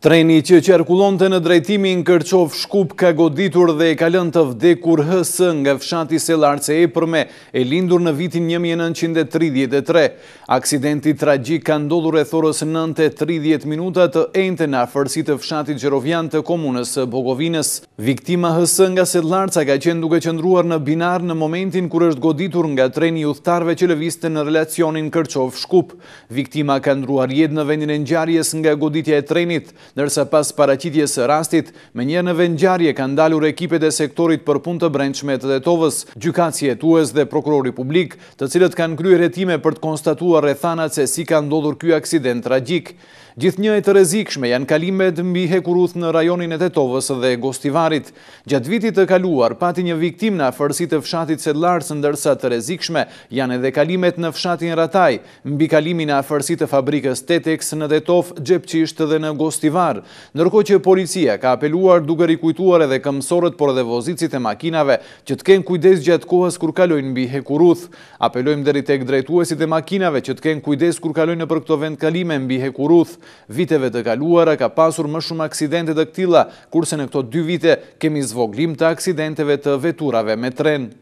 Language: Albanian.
Treni që qërkullon të në drejtimin kërqov shkup ka goditur dhe e kalën të vdekur hësë nga fshati selarce e përme e lindur në vitin 1933. Aksidenti tragjik ka ndodhur e thorës 9.30 minuta të ente në afërsi të fshati Gjerovjan të komunës Bogovines. Viktima hësë nga selarca ka qenë duke qëndruar në binar në momentin kur është goditur nga treni uthtarve që leviste në relacionin kërqov shkup. Viktima ka ndruar jetë në vendin e njarjes nga goditja e trenit nërsa pas paracitjes rastit, me njerë në vendjarje kanë dalur ekipet e sektorit për pun të brendshme të detovës, gjukacje, tues dhe prokurori publik, të cilët kanë kryer retime për të konstatuar rethanat se si kanë dodhur kjo aksident tragik. Gjithë një e të rezikshme janë kalimet mbi hekuruth në rajonin e tetovës dhe gostivarit. Gjatë vitit të kaluar, pati një viktim në afërsi të fshatit se ndërsa të rezikshme janë edhe kalimet në fshatin rataj, mbi kalimin afërsi të fabrikës Tetex në tetov, gjepqisht dhe në gostivarit. Kosovar, nërko që policia ka apeluar duke rikujtuar edhe këmsorët por edhe vozicit e makinave që të kenë kujdes gjatë kohës kur kalojnë në bihe kuruth. Apelojmë dhe tek drejtuesit e makinave që të kenë kujdes kur kalojnë në për këto vend kalime në bihe kuruth. Viteve të kaluara ka pasur më shumë aksidente dhe këtila, kurse në këto dy vite kemi zvoglim të aksidenteve të veturave me trenë.